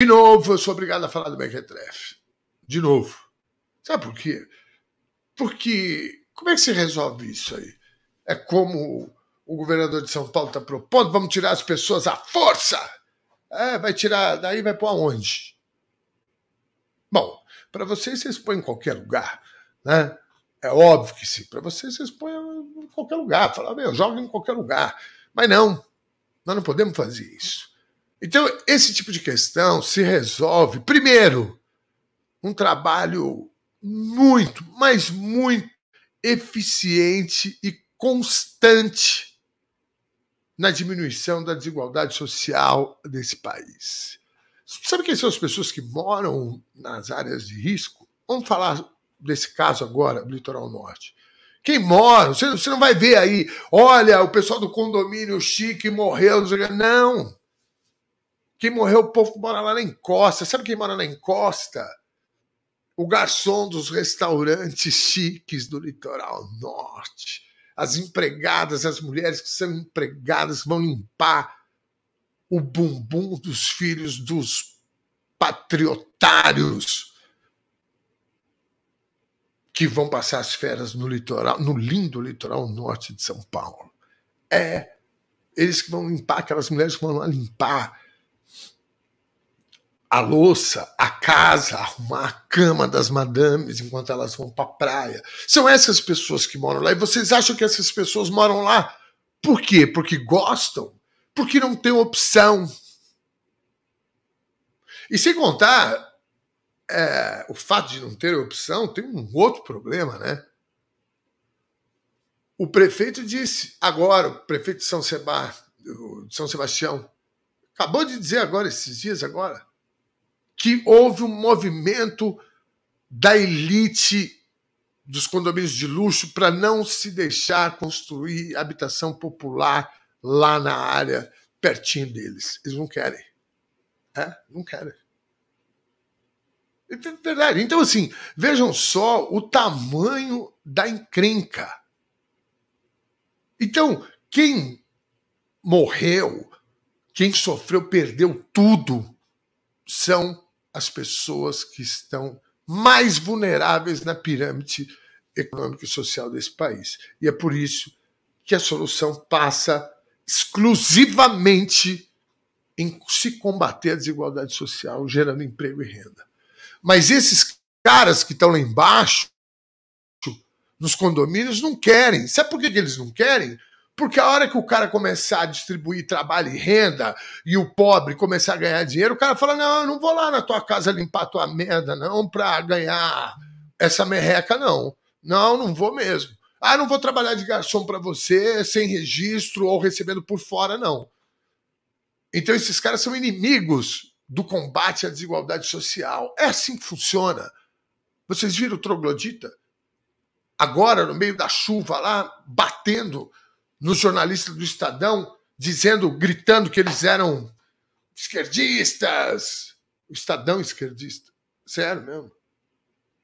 De novo, eu sou obrigado a falar do Mequetref. De novo. Sabe por quê? Porque como é que se resolve isso aí? É como o governador de São Paulo está propondo, vamos tirar as pessoas à força. É, vai tirar, daí vai para onde? Bom, para vocês, vocês põem em qualquer lugar, né? É óbvio que sim. Para vocês, vocês põem em qualquer lugar. Fala, meu, joga em qualquer lugar. Mas não, nós não podemos fazer isso. Então, esse tipo de questão se resolve, primeiro, um trabalho muito, mas muito eficiente e constante na diminuição da desigualdade social desse país. Sabe quem são as pessoas que moram nas áreas de risco? Vamos falar desse caso agora, do litoral norte. Quem mora, você, não vai ver aí, olha, o pessoal do condomínio chique morreu. Não. Quem morreu, o povo que mora lá na encosta. Sabe quem mora na encosta? O garçom dos restaurantes chiques do litoral norte. As empregadas, as mulheres que são empregadas, vão limpar o bumbum dos filhos dos patriotários que vão passar as férias no litoral, no lindo litoral norte de São Paulo. É eles que vão limpar, aquelas mulheres que vão lá limpar a louça, a casa, arrumar a cama das madames enquanto elas vão para a praia. São essas pessoas que moram lá. E vocês acham que essas pessoas moram lá? Por quê? Porque gostam? Porque não tem opção. E sem contar, é, o fato de não ter opção tem um outro problema, né? O prefeito disse agora, o prefeito de São, Seba, de São Sebastião, acabou de dizer agora, esses dias agora, que houve um movimento da elite dos condomínios de luxo para não se deixar construir habitação popular lá na área pertinho deles. Eles não querem. É? Não querem. Então, é verdade. Então, assim, vejam só o tamanho da encrenca. Então, quem morreu, quem sofreu, perdeu tudo, são as pessoas que estão mais vulneráveis na pirâmide econômica e social desse país. E é por isso que a solução passa exclusivamente em se combater a desigualdade social, gerando emprego e renda. Mas esses caras que estão lá embaixo, nos condomínios, não querem. Sabe por que eles não querem? Porque a hora que o cara começar a distribuir trabalho e renda e o pobre começar a ganhar dinheiro, o cara fala: não, eu não vou lá na tua casa limpar tua merda, não, para ganhar essa merreca, não. Não, não vou mesmo. Ah, não vou trabalhar de garçom para você, sem registro ou recebendo por fora, não. Então esses caras são inimigos do combate à desigualdade social. É assim que funciona. Vocês viram o troglodita? Agora, no meio da chuva lá, batendo nos jornalistas do Estadão, dizendo, gritando que eles eram esquerdistas. O Estadão esquerdista. Sério mesmo.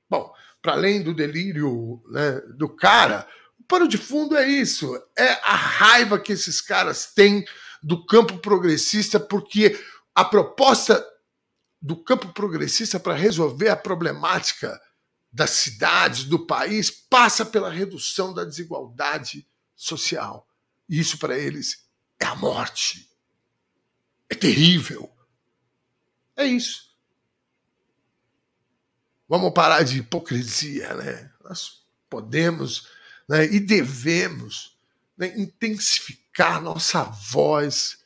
Bom, para além do delírio né, do cara, o pano de fundo é isso. É a raiva que esses caras têm do campo progressista, porque a proposta do campo progressista para resolver a problemática das cidades, do país, passa pela redução da desigualdade social. E isso para eles é a morte. É terrível. É isso. Vamos parar de hipocrisia, né? Nós podemos né, e devemos né, intensificar nossa voz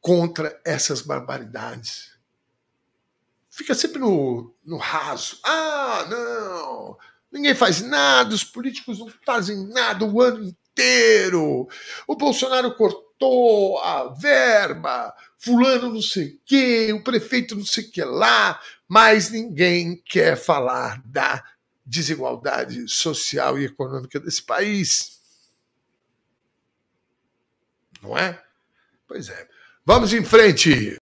contra essas barbaridades. Fica sempre no, no raso. Ah, não! Ninguém faz nada, os políticos não fazem nada o ano inteiro. O Bolsonaro cortou a verba, fulano não sei o quê, o prefeito não sei o que lá, mas ninguém quer falar da desigualdade social e econômica desse país. Não é? Pois é. Vamos em frente.